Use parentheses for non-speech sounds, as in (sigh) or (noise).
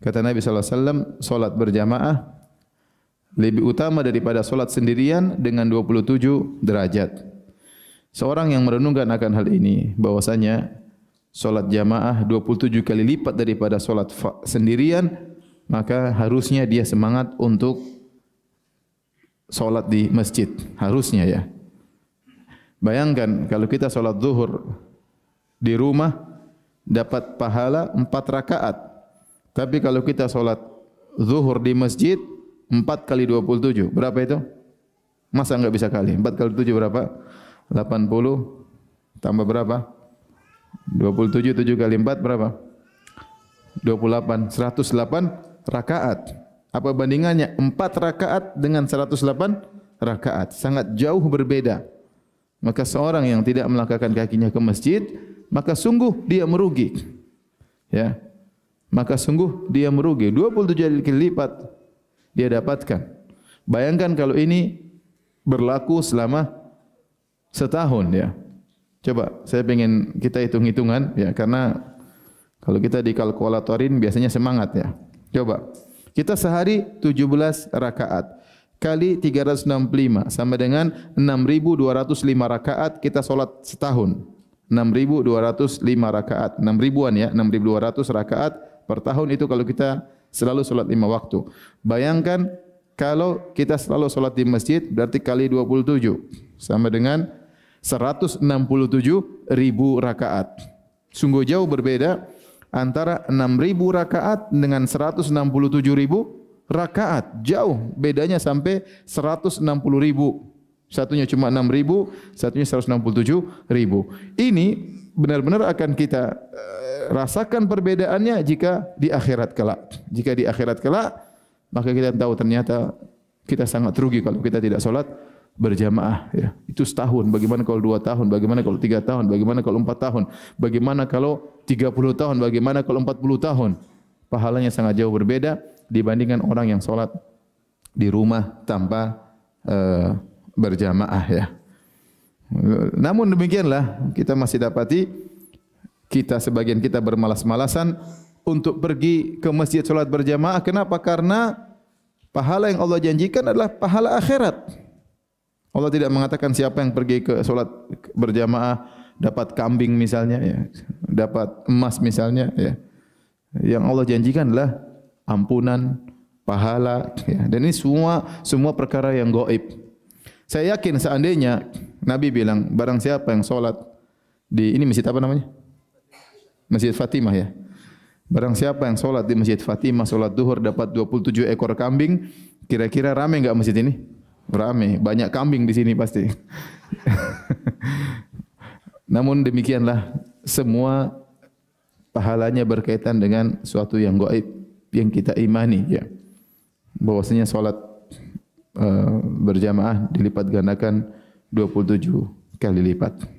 Kata Nabi SAW, solat berjamaah lebih utama daripada solat sendirian dengan 27 derajat. Seorang yang merenungkan akan hal ini, bahwasanya solat jamaah 27 kali lipat daripada solat sendirian, maka harusnya dia semangat untuk solat di masjid. Harusnya ya. Bayangkan kalau kita solat zuhur di rumah, dapat pahala 4 rakaat tapi kalau kita sholat zuhur di masjid, 4 kali 27. Berapa itu? Masa enggak bisa kali? 4 kali 7 berapa? 80. Tambah berapa? 27, 7 kali 4 berapa? 28. 108 rakaat. Apa bandingannya? 4 rakaat dengan 108 rakaat. Sangat jauh berbeda. Maka seorang yang tidak melangkahkan kakinya ke masjid, maka sungguh dia merugi. Ya, maka sungguh dia merugi 27 kali lipat dia dapatkan bayangkan kalau ini berlaku selama setahun ya coba saya ingin kita hitung-hitungan ya karena kalau kita dikalkulatorin biasanya semangat ya coba kita sehari 17 rakaat kali 365 sama dengan 6205 rakaat kita salat setahun 6205 rakaat 6000-an ya 6200 rakaat per tahun itu kalau kita selalu solat lima waktu. Bayangkan kalau kita selalu solat di masjid berarti kali 27 sama dengan 167 ribu rakaat. Sungguh jauh berbeda antara 6 ribu rakaat dengan 167 ribu rakaat. Jauh bedanya sampai 160 ribu. Satunya cuma 6 ribu, satunya 167 ribu. Ini benar-benar akan kita rasakan perbedaannya jika di akhirat kelak. Jika di akhirat kelak, maka kita tahu ternyata kita sangat rugi kalau kita tidak solat berjamaah. Ya. Itu setahun. Bagaimana kalau dua tahun? Bagaimana kalau tiga tahun? Bagaimana kalau empat tahun? Bagaimana kalau tiga puluh tahun? Bagaimana kalau empat puluh tahun? Pahalanya sangat jauh berbeda dibandingkan orang yang solat di rumah tanpa uh, berjamaah. Ya. Namun demikianlah kita masih dapati kita sebagian kita bermalas-malasan untuk pergi ke masjid solat berjamaah. Kenapa? Karena pahala yang Allah janjikan adalah pahala akhirat. Allah tidak mengatakan siapa yang pergi ke solat berjamaah dapat kambing misalnya, ya. dapat emas misalnya. Ya. Yang Allah janjikan adalah ampunan, pahala. Ya. Dan ini semua semua perkara yang goib. Saya yakin seandainya Nabi bilang barang siapa yang solat di ini masjid apa namanya? Masjid Fatimah ya. Barang siapa yang solat di Masjid Fatimah, solat duhur dapat 27 ekor kambing, kira-kira ramai enggak masjid ini? Ramai, banyak kambing di sini pasti. (laughs) Namun demikianlah semua pahalanya berkaitan dengan suatu yang gaib yang kita imani ya. Bahwasanya solat uh, eh, berjamaah dilipat gandakan 27 kali lipat.